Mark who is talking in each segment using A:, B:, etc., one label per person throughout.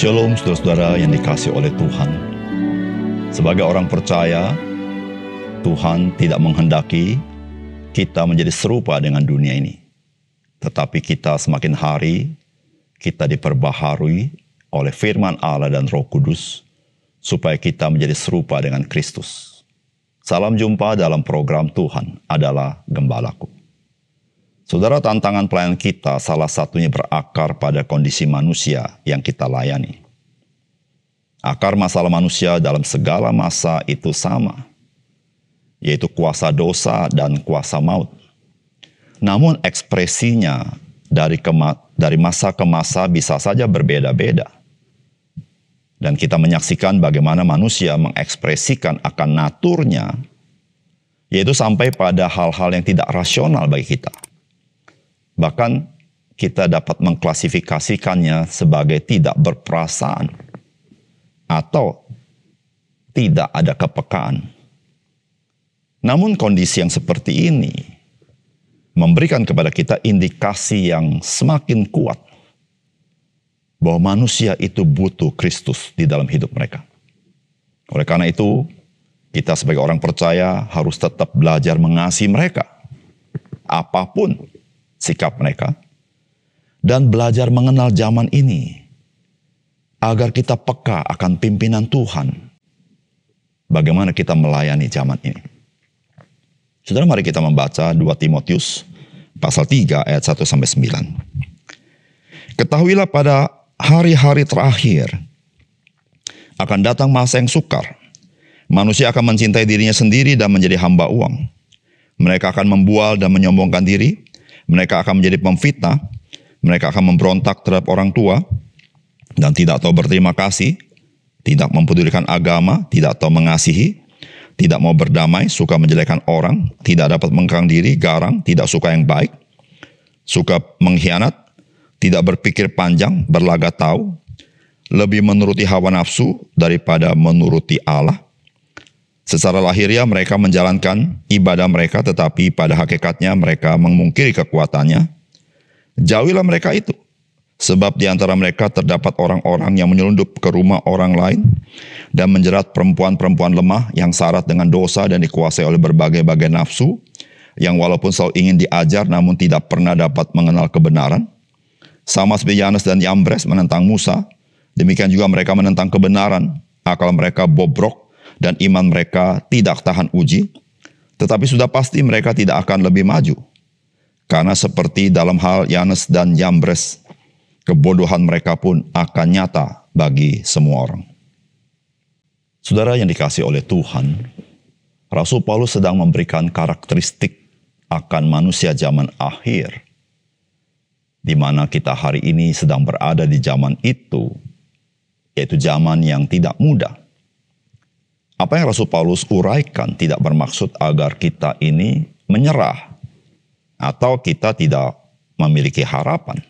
A: Shalom saudara-saudara yang dikasih oleh Tuhan. Sebagai orang percaya, Tuhan tidak menghendaki kita menjadi serupa dengan dunia ini. Tetapi kita semakin hari, kita diperbaharui oleh firman Allah dan roh kudus, supaya kita menjadi serupa dengan Kristus. Salam jumpa dalam program Tuhan adalah Gembalaku. Saudara, tantangan pelayanan kita salah satunya berakar pada kondisi manusia yang kita layani. Akar masalah manusia dalam segala masa itu sama, yaitu kuasa dosa dan kuasa maut. Namun ekspresinya dari, kema dari masa ke masa bisa saja berbeda-beda. Dan kita menyaksikan bagaimana manusia mengekspresikan akan naturnya, yaitu sampai pada hal-hal yang tidak rasional bagi kita Bahkan kita dapat mengklasifikasikannya sebagai tidak berperasaan atau tidak ada kepekaan. Namun kondisi yang seperti ini memberikan kepada kita indikasi yang semakin kuat bahwa manusia itu butuh Kristus di dalam hidup mereka. Oleh karena itu, kita sebagai orang percaya harus tetap belajar mengasihi mereka. Apapun sikap mereka dan belajar mengenal zaman ini agar kita peka akan pimpinan Tuhan. Bagaimana kita melayani zaman ini. Saudara mari kita membaca 2 Timotius pasal 3 ayat 1 sampai 9. Ketahuilah pada hari-hari terakhir akan datang masa yang sukar. Manusia akan mencintai dirinya sendiri dan menjadi hamba uang. Mereka akan membual dan menyombongkan diri, mereka akan menjadi pemfitnah, mereka akan memberontak terhadap orang tua, dan tidak tahu berterima kasih, tidak mempedulikan agama, tidak tahu mengasihi, tidak mau berdamai, suka menjelekan orang, tidak dapat mengkang diri, garang, tidak suka yang baik, suka mengkhianat, tidak berpikir panjang, berlagak tahu, lebih menuruti hawa nafsu daripada menuruti Allah, Secara lahiriah mereka menjalankan ibadah mereka tetapi pada hakikatnya mereka mengungkiri kekuatannya. Jauhilah mereka itu. Sebab di antara mereka terdapat orang-orang yang menyelundup ke rumah orang lain dan menjerat perempuan-perempuan lemah yang syarat dengan dosa dan dikuasai oleh berbagai-bagai nafsu yang walaupun selalu ingin diajar namun tidak pernah dapat mengenal kebenaran. Sama seperti Yanes dan Yambres menentang Musa, demikian juga mereka menentang kebenaran. Akal mereka bobrok dan iman mereka tidak tahan uji, tetapi sudah pasti mereka tidak akan lebih maju. Karena seperti dalam hal Yanes dan Jamres, kebodohan mereka pun akan nyata bagi semua orang. Saudara yang dikasih oleh Tuhan, Rasul Paulus sedang memberikan karakteristik akan manusia zaman akhir, di mana kita hari ini sedang berada di zaman itu, yaitu zaman yang tidak mudah apa yang Rasul Paulus uraikan tidak bermaksud agar kita ini menyerah atau kita tidak memiliki harapan.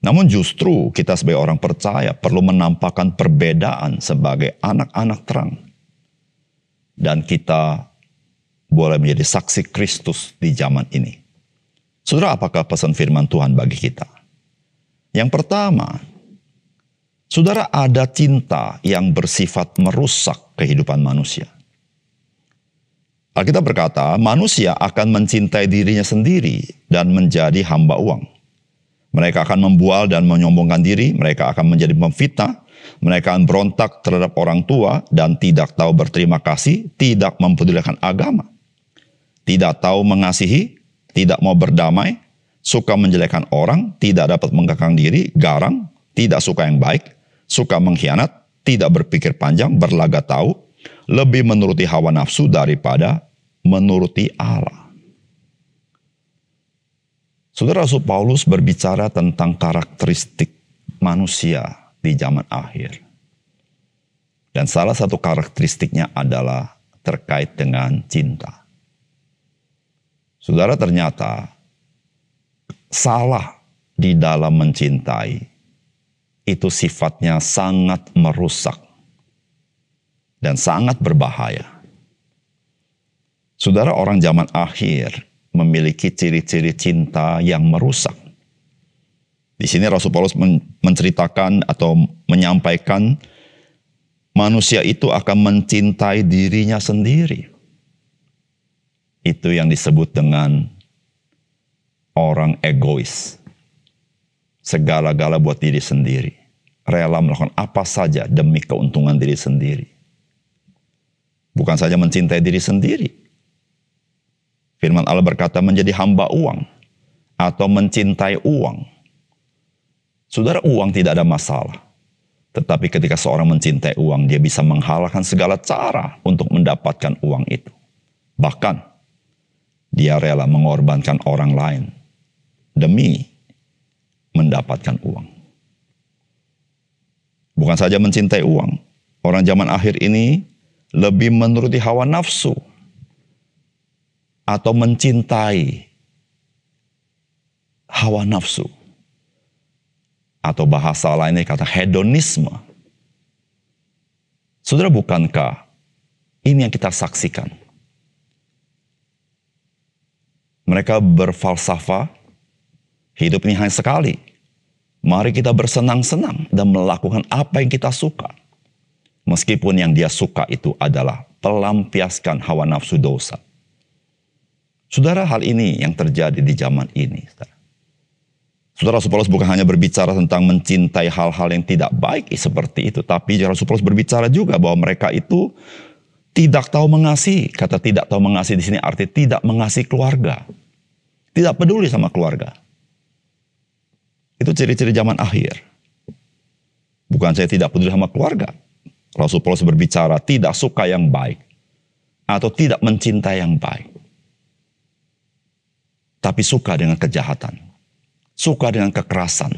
A: Namun justru kita sebagai orang percaya perlu menampakkan perbedaan sebagai anak-anak terang. Dan kita boleh menjadi saksi Kristus di zaman ini. Saudara, apakah pesan firman Tuhan bagi kita? Yang pertama, Saudara, ada cinta yang bersifat merusak kehidupan manusia. Alkitab berkata, manusia akan mencintai dirinya sendiri dan menjadi hamba uang. Mereka akan membual dan menyombongkan diri, mereka akan menjadi pemfitnah, mereka akan berontak terhadap orang tua dan tidak tahu berterima kasih, tidak mempedulikan agama. Tidak tahu mengasihi, tidak mau berdamai, suka menjelekan orang, tidak dapat mengekang diri, garang, tidak suka yang baik, suka mengkhianat, tidak berpikir panjang, berlagak tahu, lebih menuruti hawa nafsu daripada menuruti Allah. Saudara Rasul Paulus berbicara tentang karakteristik manusia di zaman akhir. Dan salah satu karakteristiknya adalah terkait dengan cinta. Saudara ternyata salah di dalam mencintai itu sifatnya sangat merusak dan sangat berbahaya. Saudara orang zaman akhir memiliki ciri-ciri cinta yang merusak. Di sini Rasul Paulus menceritakan atau menyampaikan manusia itu akan mencintai dirinya sendiri. Itu yang disebut dengan orang egois segala-gala buat diri sendiri. Rela melakukan apa saja demi keuntungan diri sendiri. Bukan saja mencintai diri sendiri. Firman Allah berkata menjadi hamba uang atau mencintai uang. Saudara uang tidak ada masalah. Tetapi ketika seorang mencintai uang, dia bisa menghalakan segala cara untuk mendapatkan uang itu. Bahkan, dia rela mengorbankan orang lain demi mendapatkan uang. Bukan saja mencintai uang. Orang zaman akhir ini lebih menuruti hawa nafsu atau mencintai hawa nafsu atau bahasa lainnya kata hedonisme. Saudara, bukankah ini yang kita saksikan? Mereka berfalsafah Hidup ini hanya sekali. Mari kita bersenang-senang dan melakukan apa yang kita suka. Meskipun yang dia suka itu adalah pelampiaskan hawa nafsu dosa. Saudara, hal ini yang terjadi di zaman ini. Saudara, Supolos bukan hanya berbicara tentang mencintai hal-hal yang tidak baik seperti itu, tapi Saudara Supolos berbicara juga bahwa mereka itu tidak tahu mengasihi. Kata tidak tahu mengasihi di sini arti tidak mengasihi keluarga. Tidak peduli sama keluarga. Itu ciri-ciri zaman akhir. Bukan saya tidak peduli sama keluarga. Rasul Paulus berbicara tidak suka yang baik. Atau tidak mencintai yang baik. Tapi suka dengan kejahatan. Suka dengan kekerasan.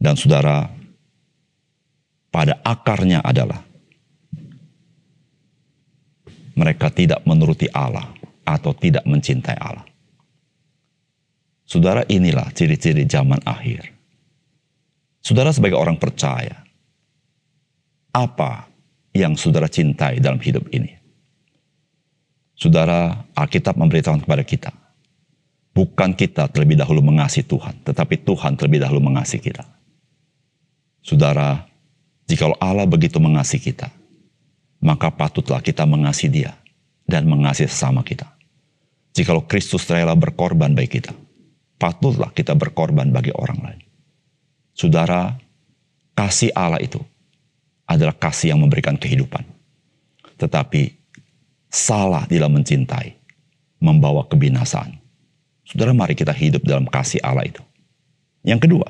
A: Dan saudara, pada akarnya adalah mereka tidak menuruti Allah atau tidak mencintai Allah. Saudara inilah ciri-ciri zaman akhir. Saudara sebagai orang percaya, apa yang saudara cintai dalam hidup ini? Saudara, Alkitab memberitahukan kepada kita, bukan kita terlebih dahulu mengasihi Tuhan, tetapi Tuhan terlebih dahulu mengasihi kita. Saudara, jikalau Allah begitu mengasihi kita, maka patutlah kita mengasihi dia dan mengasihi sesama kita. Jikalau Kristus rela berkorban bagi kita, patutlah kita berkorban bagi orang lain. Saudara, kasih Allah itu adalah kasih yang memberikan kehidupan. Tetapi salah dalam mencintai membawa kebinasaan. Saudara, mari kita hidup dalam kasih Allah itu. Yang kedua,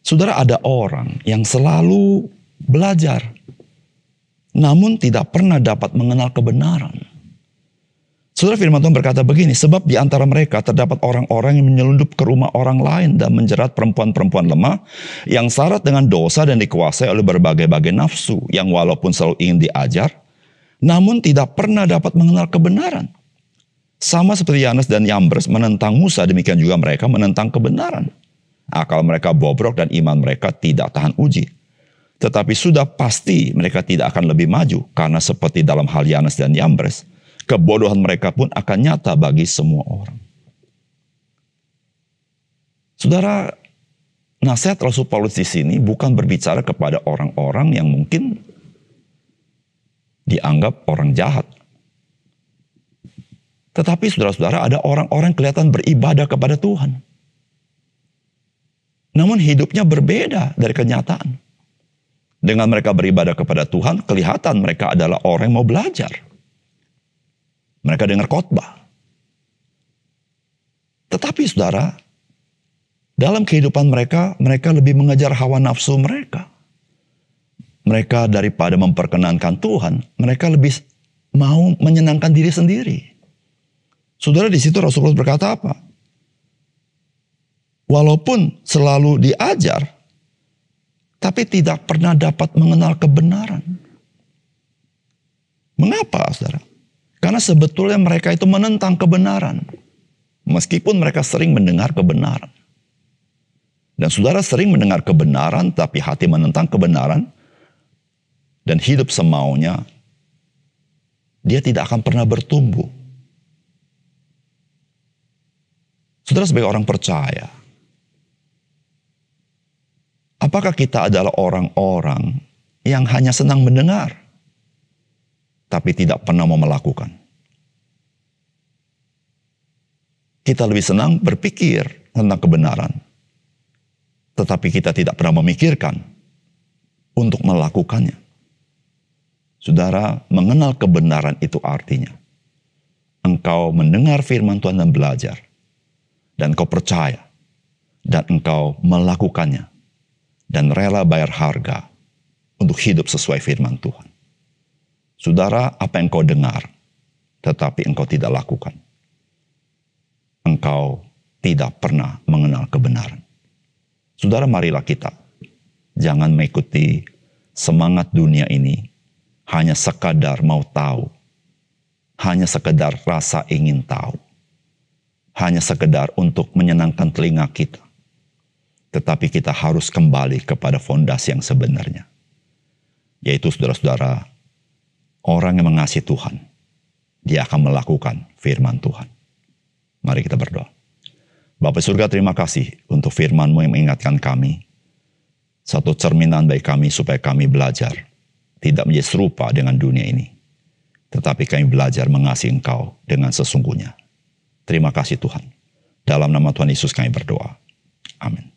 A: saudara, ada orang yang selalu belajar, namun tidak pernah dapat mengenal kebenaran. Saudara firman Tuhan berkata begini, sebab di antara mereka terdapat orang-orang yang menyelundup ke rumah orang lain dan menjerat perempuan-perempuan lemah yang syarat dengan dosa dan dikuasai oleh berbagai-bagai nafsu yang walaupun selalu ingin diajar, namun tidak pernah dapat mengenal kebenaran. Sama seperti Yanes dan Yambres menentang Musa, demikian juga mereka menentang kebenaran. Akal mereka bobrok dan iman mereka tidak tahan uji. Tetapi sudah pasti mereka tidak akan lebih maju karena seperti dalam hal Yanes dan Yambres, kebodohan mereka pun akan nyata bagi semua orang. Saudara, nasihat Rasul Paulus di sini bukan berbicara kepada orang-orang yang mungkin dianggap orang jahat. Tetapi saudara-saudara ada orang-orang kelihatan beribadah kepada Tuhan. Namun hidupnya berbeda dari kenyataan. Dengan mereka beribadah kepada Tuhan, kelihatan mereka adalah orang yang mau belajar. Mereka dengar khotbah. Tetapi saudara, dalam kehidupan mereka, mereka lebih mengejar hawa nafsu mereka. Mereka daripada memperkenankan Tuhan, mereka lebih mau menyenangkan diri sendiri. Saudara di situ Rasulullah berkata apa? Walaupun selalu diajar, tapi tidak pernah dapat mengenal kebenaran. Mengapa, saudara? Karena sebetulnya mereka itu menentang kebenaran. Meskipun mereka sering mendengar kebenaran. Dan saudara sering mendengar kebenaran tapi hati menentang kebenaran dan hidup semaunya, dia tidak akan pernah bertumbuh. Saudara sebagai orang percaya, apakah kita adalah orang-orang yang hanya senang mendengar? tapi tidak pernah mau melakukan. Kita lebih senang berpikir tentang kebenaran, tetapi kita tidak pernah memikirkan untuk melakukannya. Saudara, mengenal kebenaran itu artinya engkau mendengar firman Tuhan dan belajar, dan kau percaya, dan engkau melakukannya, dan rela bayar harga untuk hidup sesuai firman Tuhan. Saudara, apa yang kau dengar, tetapi engkau tidak lakukan. Engkau tidak pernah mengenal kebenaran. Saudara, marilah kita jangan mengikuti semangat dunia ini hanya sekadar mau tahu, hanya sekedar rasa ingin tahu, hanya sekedar untuk menyenangkan telinga kita. Tetapi kita harus kembali kepada fondasi yang sebenarnya. Yaitu saudara-saudara, Orang yang mengasihi Tuhan, dia akan melakukan firman Tuhan. Mari kita berdoa. Bapak surga terima kasih untuk firmanmu yang mengingatkan kami. Satu cerminan baik kami supaya kami belajar. Tidak menjadi serupa dengan dunia ini. Tetapi kami belajar mengasihi engkau dengan sesungguhnya. Terima kasih Tuhan. Dalam nama Tuhan Yesus kami berdoa. Amin.